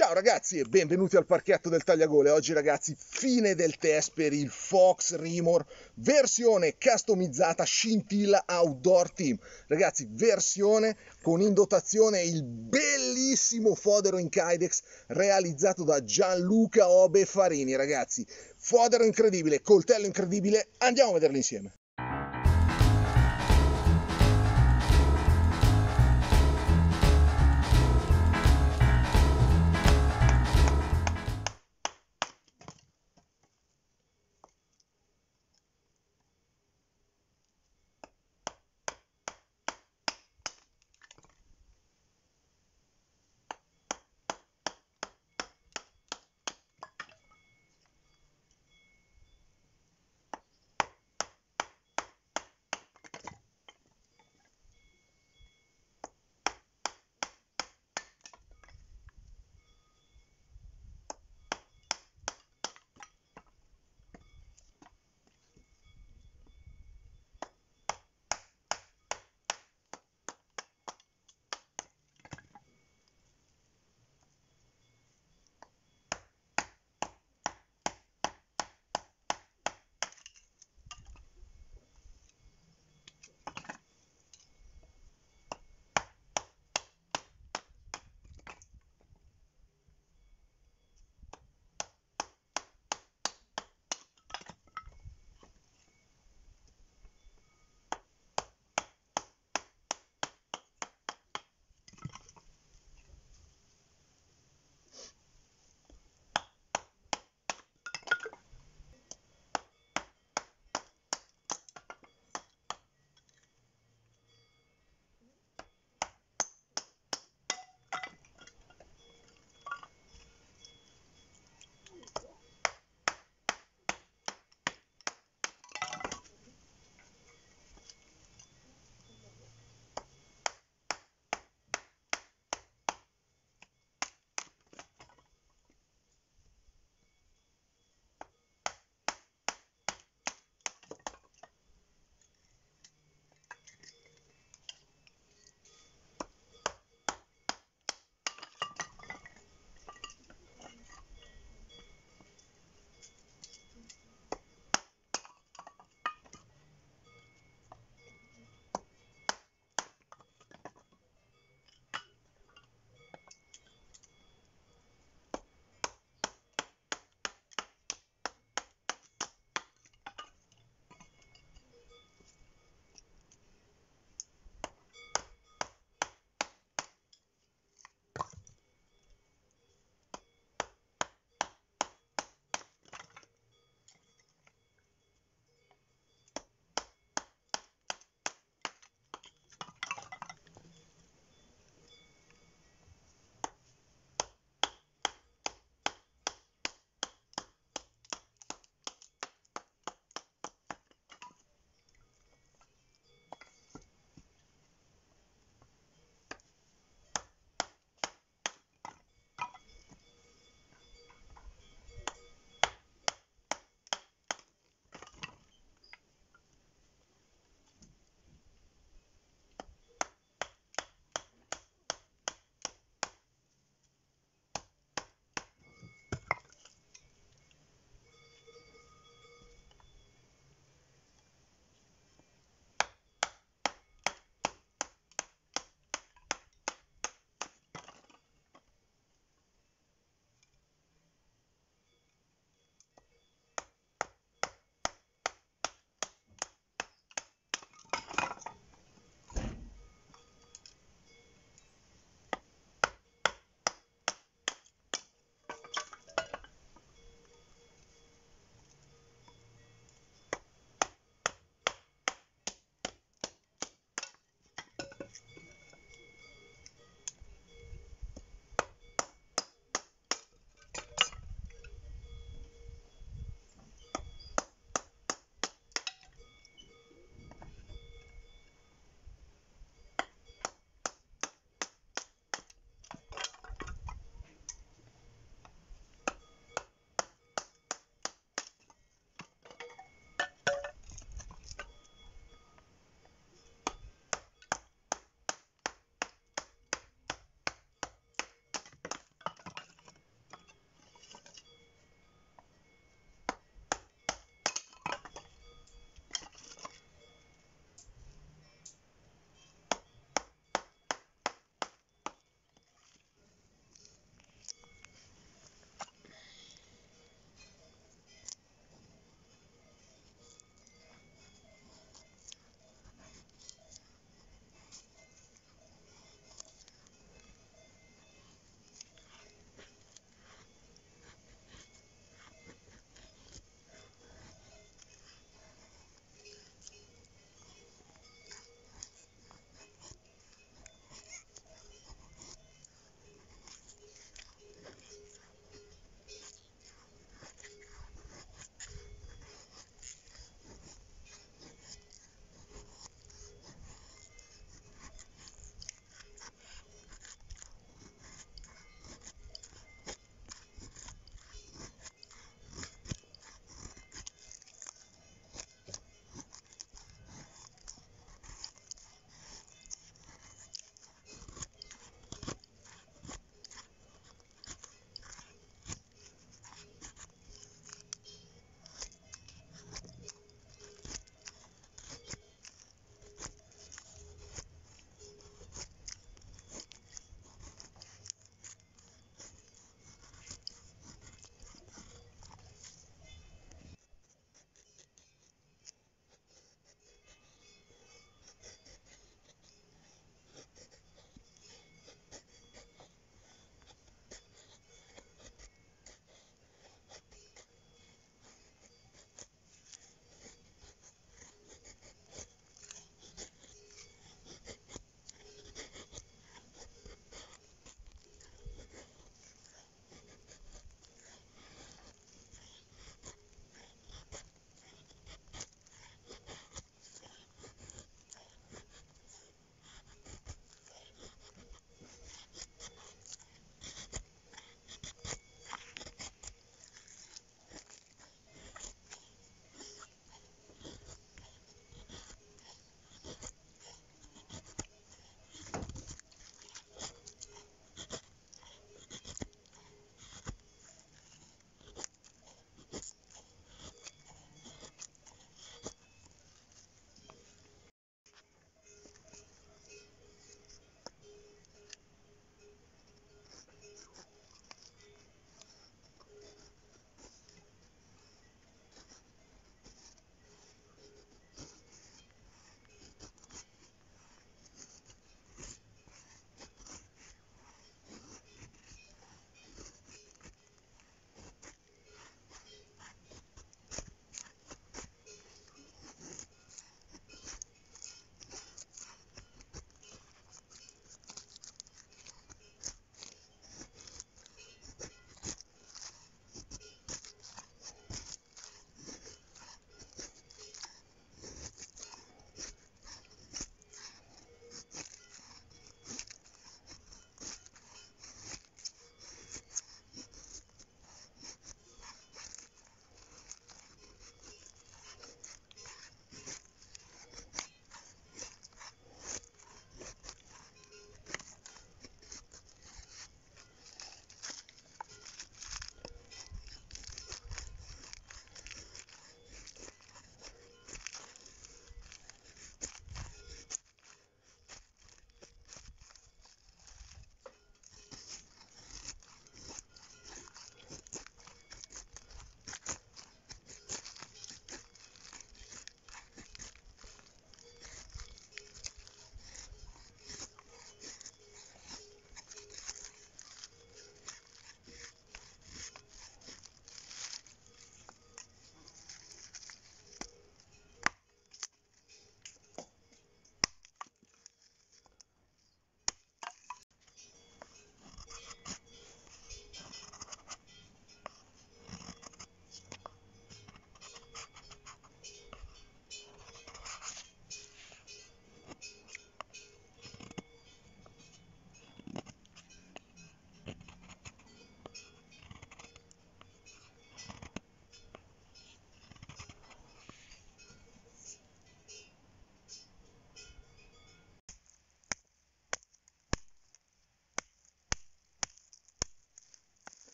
Ciao ragazzi e benvenuti al parchetto del Tagliagole. Oggi ragazzi fine del test per il Fox Rimor versione customizzata scintilla outdoor team. Ragazzi versione con in dotazione il bellissimo fodero in Kydex realizzato da Gianluca Obe Farini. Ragazzi fodero incredibile, coltello incredibile, andiamo a vederlo insieme.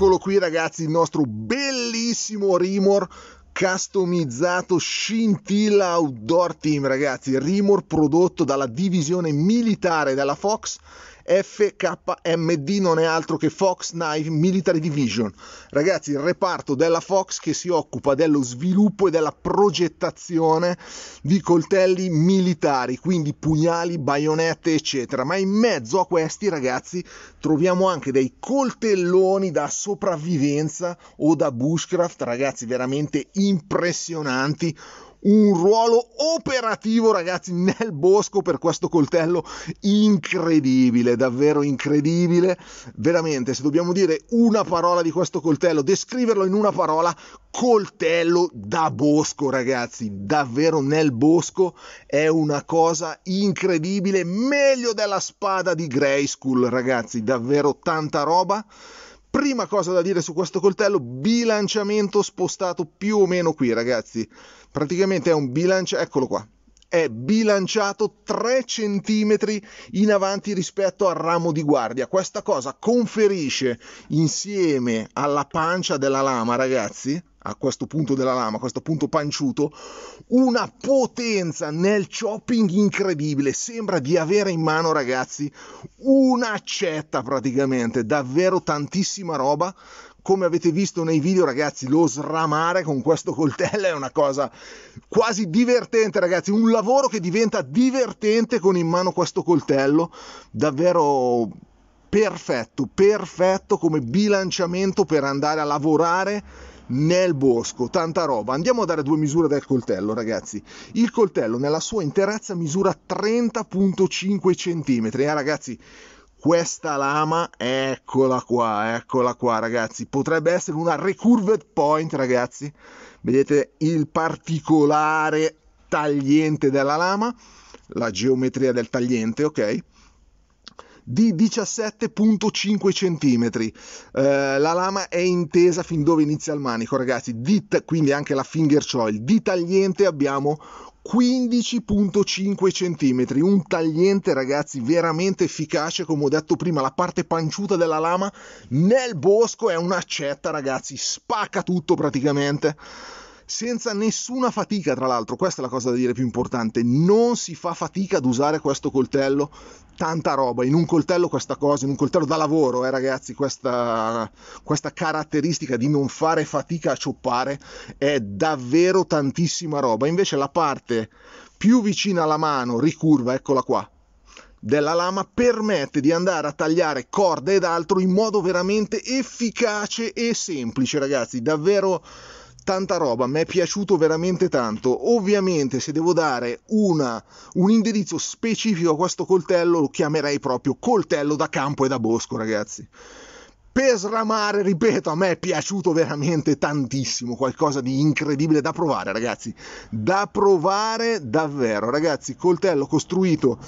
Eccolo qui ragazzi il nostro bellissimo Rimor customizzato Scintilla Outdoor Team, ragazzi, il rimor prodotto dalla divisione militare della Fox FKMD non è altro che Fox Knife Military Division. Ragazzi, il reparto della Fox che si occupa dello sviluppo e della progettazione di coltelli militari, quindi pugnali, baionette, eccetera. Ma in mezzo a questi, ragazzi, troviamo anche dei coltelloni da sopravvivenza o da bushcraft, ragazzi, veramente impressionanti impressionanti un ruolo operativo, ragazzi, nel bosco per questo coltello incredibile, davvero incredibile. Veramente, se dobbiamo dire una parola di questo coltello, descriverlo in una parola, coltello da bosco, ragazzi, davvero nel bosco è una cosa incredibile, meglio della spada di grey school ragazzi, davvero tanta roba. Prima cosa da dire su questo coltello, bilanciamento spostato più o meno qui ragazzi, praticamente è un bilancio eccolo qua, è bilanciato 3 cm in avanti rispetto al ramo di guardia. Questa cosa conferisce insieme alla pancia della lama, ragazzi, a questo punto della lama, a questo punto panciuto, una potenza nel chopping incredibile. Sembra di avere in mano, ragazzi, un'accetta praticamente, davvero tantissima roba come avete visto nei video ragazzi lo sramare con questo coltello è una cosa quasi divertente ragazzi un lavoro che diventa divertente con in mano questo coltello davvero perfetto perfetto come bilanciamento per andare a lavorare nel bosco, tanta roba. Andiamo a dare due misure del coltello, ragazzi. Il coltello nella sua interezza misura 30.5 cm. Eh, ragazzi, questa lama, eccola qua, eccola qua ragazzi, potrebbe essere una recurved point ragazzi, vedete il particolare tagliente della lama, la geometria del tagliente, ok? Di 17.5 cm. Eh, la lama è intesa fin dove inizia il manico, ragazzi. Di quindi anche la finger choil. Di tagliente abbiamo 15.5 cm, un tagliente ragazzi veramente efficace come ho detto prima, la parte panciuta della lama nel bosco è un'accetta ragazzi, spacca tutto praticamente senza nessuna fatica tra l'altro, questa è la cosa da dire più importante, non si fa fatica ad usare questo coltello tanta roba. In un coltello questa cosa, in un coltello da lavoro, eh, ragazzi, questa, questa caratteristica di non fare fatica a cioppare è davvero tantissima roba. Invece la parte più vicina alla mano, ricurva, eccola qua, della lama permette di andare a tagliare corde ed altro in modo veramente efficace e semplice, ragazzi. Davvero tanta roba, mi è piaciuto veramente tanto. Ovviamente se devo dare una, un indirizzo specifico a questo coltello lo chiamerei proprio coltello da campo e da bosco, ragazzi. Per sramare, ripeto, a me è piaciuto veramente tantissimo, qualcosa di incredibile da provare, ragazzi. Da provare davvero, ragazzi, coltello costruito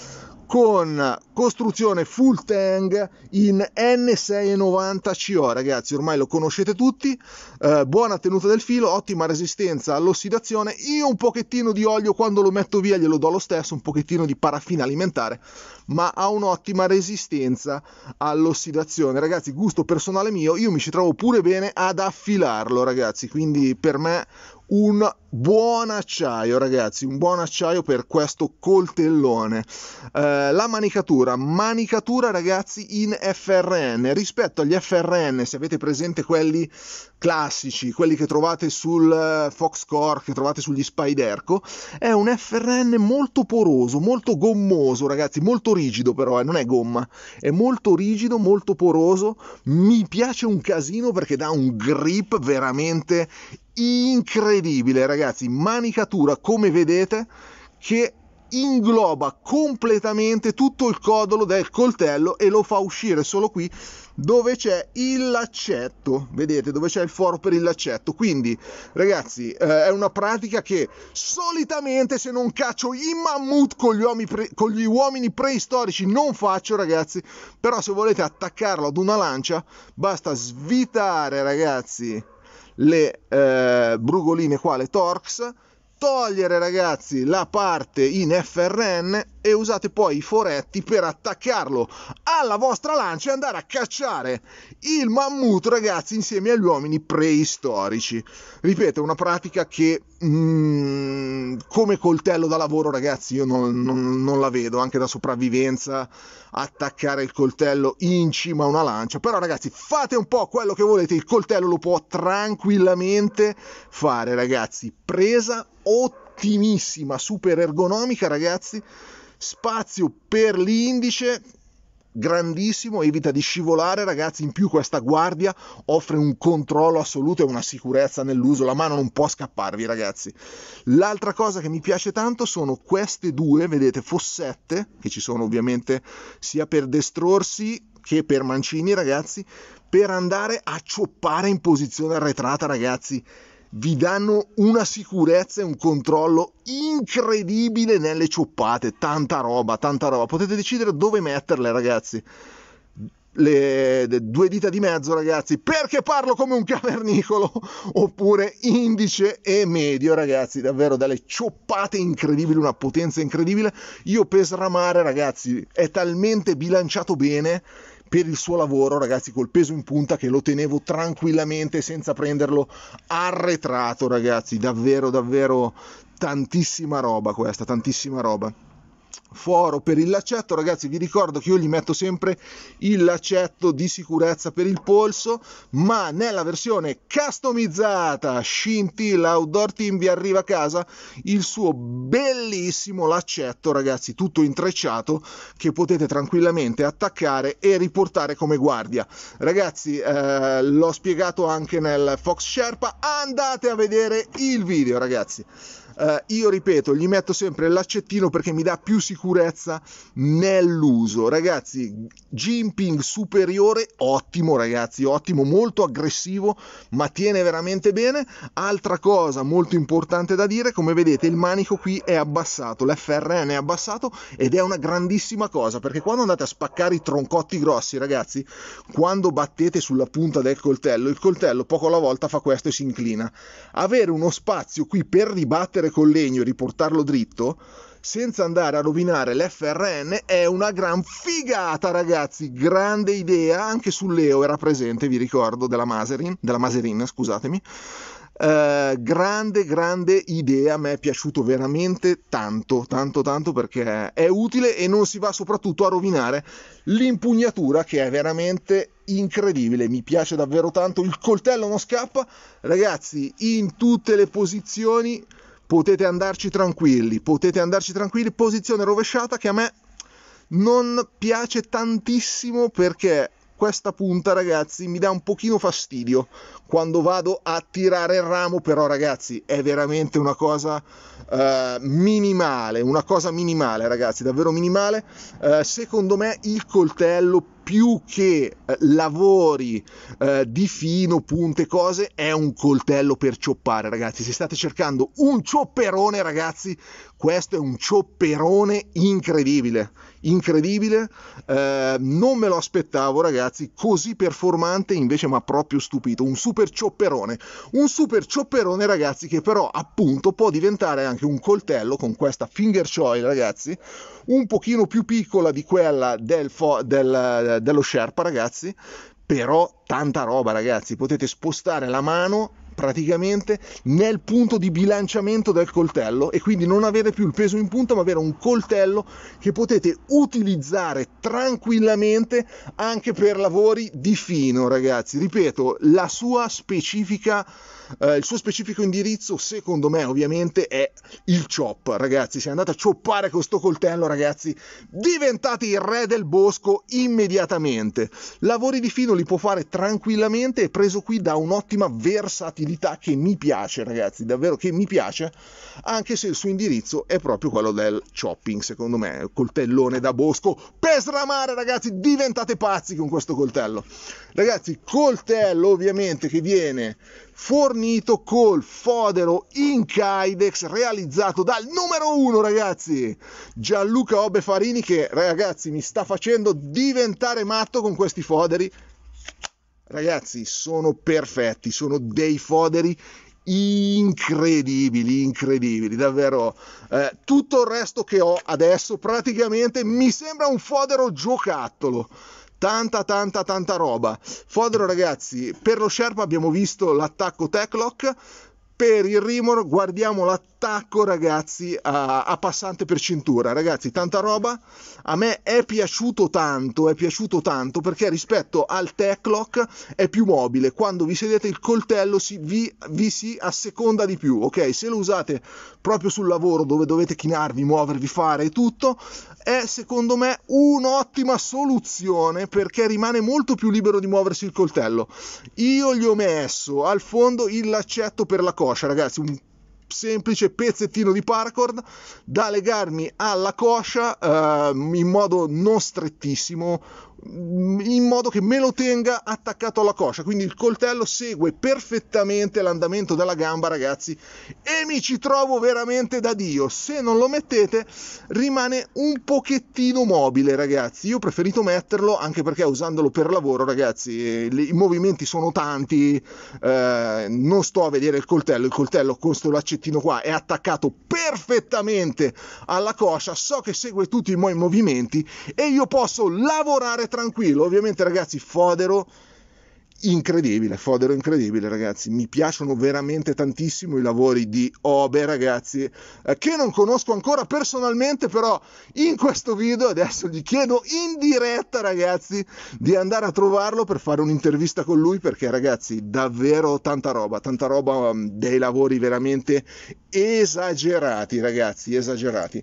con costruzione full tank in N690CO, ragazzi, ormai lo conoscete tutti, eh, buona tenuta del filo, ottima resistenza all'ossidazione, io un pochettino di olio quando lo metto via glielo do lo stesso, un pochettino di paraffina alimentare, ma ha un'ottima resistenza all'ossidazione. Ragazzi, gusto personale mio, io mi ci trovo pure bene ad affilarlo, ragazzi, quindi per me un buon acciaio ragazzi un buon acciaio per questo coltellone eh, la manicatura manicatura ragazzi in frn rispetto agli frn se avete presente quelli classici quelli che trovate sul eh, fox core che trovate sugli spiderco è un frn molto poroso molto gommoso ragazzi molto rigido però eh, non è gomma è molto rigido molto poroso mi piace un casino perché dà un grip veramente incredibile ragazzi ragazzi, manicatura come vedete che ingloba completamente tutto il codolo del coltello e lo fa uscire solo qui dove c'è il laccetto vedete dove c'è il foro per il laccetto quindi ragazzi eh, è una pratica che solitamente se non caccio i mammut con gli, pre- con gli uomini preistorici non faccio ragazzi però se volete attaccarlo ad una lancia basta svitare ragazzi le eh, brugoline quale Torx, togliere ragazzi la parte in FRN e usate poi i foretti per attaccarlo alla vostra lancia e andare a cacciare il mammut ragazzi insieme agli uomini preistorici. Ripeto, una pratica che Mm, come coltello da lavoro, ragazzi, io non, non, non, la vedo anche da sopravvivenza attaccare il coltello in cima a una lancia. Però, ragazzi, fate un po' quello che volete. Il coltello lo può tranquillamente fare, ragazzi. Presa ottimissima, super ergonomica, ragazzi. Spazio per l'indice grandissimo, evita di scivolare, ragazzi. In più, questa guardia offre un controllo assoluto e una sicurezza nell'uso. La mano non può scapparvi, ragazzi. L'altra cosa che mi piace tanto sono queste due, vedete, fossette che ci sono ovviamente sia per destrorsi che per mancini, ragazzi, per andare a cioppare in posizione arretrata, ragazzi vi danno una sicurezza e un controllo incredibile nelle cioppate, tanta roba, tanta roba, potete decidere dove metterle ragazzi le, due dita di mezzo, ragazzi, perché parlo come un cavernicolo, oppure indice e medio, ragazzi, davvero delle cioppate incredibili, una potenza incredibile. Io per sramare, ragazzi, è talmente bilanciato bene per il suo lavoro, ragazzi, col peso in punta che lo tenevo tranquillamente senza prenderlo arretrato, ragazzi, davvero davvero tantissima roba questa, tantissima roba foro per il lacetto ragazzi vi ricordo che io gli metto sempre il lacetto di sicurezza per il polso ma nella versione customizzata scintilla outdoor team vi arriva a casa il suo bellissimo laccetto ragazzi tutto intrecciato che potete tranquillamente attaccare e riportare come guardia ragazzi eh, l'ho spiegato anche nel fox sherpa andate a vedere il video ragazzi eh, io ripeto, gli metto sempre l'accettino perché mi dà più sicurezza nell'uso. Ragazzi, Jinping superiore, ottimo ragazzi, ottimo, molto aggressivo, ma tiene veramente bene. Altra cosa molto importante da dire, come vedete il manico qui è abbassato, l'FRN è abbassato ed è una grandissima cosa perché quando andate a spaccare i troncotti grossi, ragazzi, quando battete sulla punta del coltello, il coltello poco alla volta fa questo e si inclina. Avere uno spazio qui per ribattere battere col legno e riportarlo dritto senza andare a rovinare l'FRN è una gran figata ragazzi grande idea anche su Leo era presente vi ricordo della Maserin della Maserin scusatemi Uh, grande, grande idea, a me è piaciuto veramente tanto, tanto, tanto perché è utile e non si va soprattutto a rovinare l'impugnatura che è veramente incredibile, mi piace davvero tanto, il coltello non scappa, ragazzi, in tutte le posizioni potete andarci tranquilli, potete andarci tranquilli, posizione rovesciata che a me non piace tantissimo perché questa punta ragazzi mi dà un pochino fastidio quando vado a tirare il ramo però ragazzi è veramente una cosa eh, minimale una cosa minimale ragazzi davvero minimale eh, secondo me il coltello più che eh, lavori eh, di fino, punte, cose, è un coltello per cioppare, ragazzi. Se state cercando un ciopperone, ragazzi, questo è un ciopperone incredibile. Incredibile, eh, non me lo aspettavo, ragazzi. Così performante, invece, mi ha proprio stupito. Un super ciopperone, un super ciopperone, ragazzi, che però appunto può diventare anche un coltello con questa finger choil, ragazzi un pochino più piccola di quella del fo- del, dello Sherpa ragazzi, però tanta roba ragazzi, potete spostare la mano praticamente nel punto di bilanciamento del coltello e quindi non avere più il peso in punta ma avere un coltello che potete utilizzare tranquillamente anche per lavori di fino ragazzi ripeto la sua specifica eh, il suo specifico indirizzo, secondo me, ovviamente, è il chop, ragazzi. Se andate a choppare con sto coltello, ragazzi, diventate il re del bosco immediatamente. Lavori di fino li può fare tranquillamente, è preso qui da un'ottima versatilità che mi piace, ragazzi, davvero che mi piace, anche se il suo indirizzo è proprio quello del chopping, secondo me, coltellone da bosco per sramare, ragazzi, diventate pazzi con questo coltello. Ragazzi, coltello ovviamente che viene fornito col fodero in Incaidex realizzato dal numero uno ragazzi Gianluca Obefarini che ragazzi mi sta facendo diventare matto con questi foderi ragazzi sono perfetti sono dei foderi incredibili, incredibili, davvero. Eh, tutto il resto che ho adesso praticamente mi sembra un fodero giocattolo tanta tanta tanta roba. Fodero ragazzi, per lo Sherpa abbiamo visto l'attacco Techlock, per il Rimor guardiamo l'attacco attacco, ragazzi, a, a, passante per cintura. Ragazzi, tanta roba. A me è piaciuto tanto, è piaciuto tanto perché rispetto al tech lock è più mobile. Quando vi sedete il coltello si, vi, vi si asseconda di più, ok? Se lo usate proprio sul lavoro dove dovete chinarvi, muovervi, fare e tutto, è secondo me un'ottima soluzione perché rimane molto più libero di muoversi il coltello. Io gli ho messo al fondo il laccetto per la coscia, ragazzi, un semplice pezzettino di parkour da legarmi alla coscia eh, in modo non strettissimo Mm, in modo che me lo tenga attaccato alla coscia. Quindi il coltello segue perfettamente l'andamento della gamba, ragazzi. E mi ci trovo veramente da Dio. Se non lo mettete, rimane un pochettino mobile, ragazzi. Io ho preferito metterlo anche perché usandolo per lavoro, ragazzi, i movimenti sono tanti. Eh, non sto a vedere il coltello. Il coltello con questo l'accettino qua è attaccato perfettamente alla coscia. So che segue tutti i miei movimenti e io posso lavorare tranquillo. Ovviamente, ragazzi, Fodero incredibile, fodero incredibile ragazzi, mi piacciono veramente tantissimo i lavori di Obe ragazzi, eh, che non conosco ancora personalmente, però in questo video adesso gli chiedo in diretta ragazzi di andare a trovarlo per fare un'intervista con lui perché ragazzi davvero tanta roba, tanta roba, mm, dei lavori veramente esagerati ragazzi, esagerati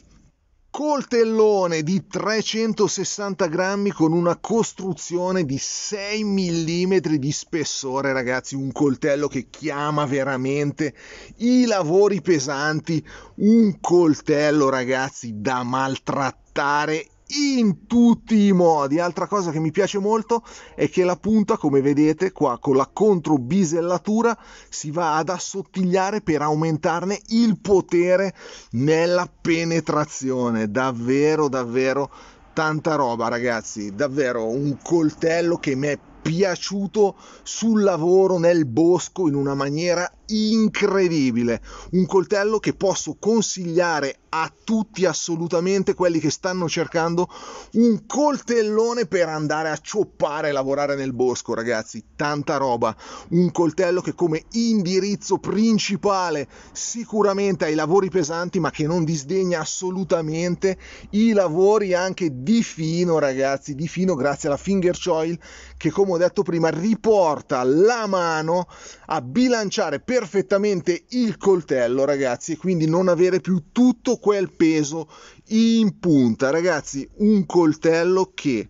coltellone di 360 grammi con una costruzione di 6 mm di spessore ragazzi un coltello che chiama veramente i lavori pesanti un coltello ragazzi da maltrattare in tutti i modi. Altra cosa che mi piace molto è che la punta, come vedete qua con la contro bisellatura, si va ad assottigliare per aumentarne il potere nella penetrazione. Davvero, davvero tanta roba, ragazzi. Davvero un coltello che mi è piaciuto sul lavoro nel bosco in una maniera incredibile, un coltello che posso consigliare a tutti assolutamente quelli che stanno cercando un coltellone per andare a cioppare e lavorare nel bosco, ragazzi, tanta roba, un coltello che come indirizzo principale sicuramente ai lavori pesanti, ma che non disdegna assolutamente i lavori anche di fino, ragazzi, di fino grazie alla finger choil che come ho detto prima riporta la mano a bilanciare per perfettamente il coltello, ragazzi, e quindi non avere più tutto quel peso in punta. Ragazzi, un coltello che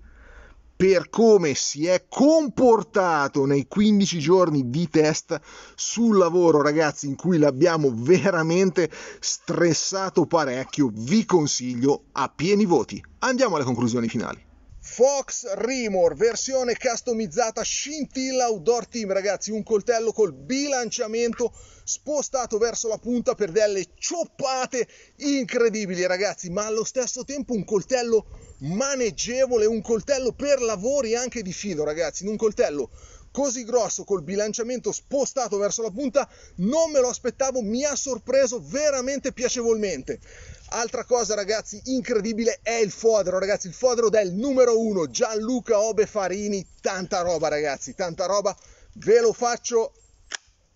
per come si è comportato nei 15 giorni di test sul lavoro, ragazzi, in cui l'abbiamo veramente stressato parecchio, vi consiglio a pieni voti. Andiamo alle conclusioni finali. Fox Rimor, versione customizzata scintilla outdoor team ragazzi, un coltello col bilanciamento spostato verso la punta per delle cioppate incredibili ragazzi, ma allo stesso tempo un coltello maneggevole, un coltello per lavori anche di filo ragazzi, un coltello così grosso col bilanciamento spostato verso la punta non me lo aspettavo, mi ha sorpreso veramente piacevolmente. Altra cosa ragazzi incredibile è il fodero ragazzi, il fodero del numero 1 Gianluca Obe Farini, tanta roba ragazzi, tanta roba, ve lo faccio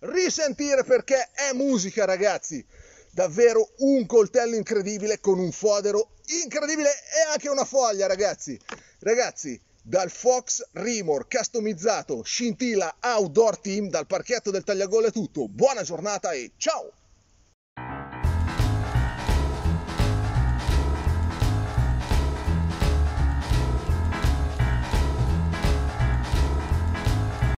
risentire perché è musica ragazzi, davvero un coltello incredibile con un fodero incredibile e anche una foglia ragazzi, ragazzi dal Fox Rimor customizzato scintilla outdoor team dal parchetto del è tutto, buona giornata e ciao!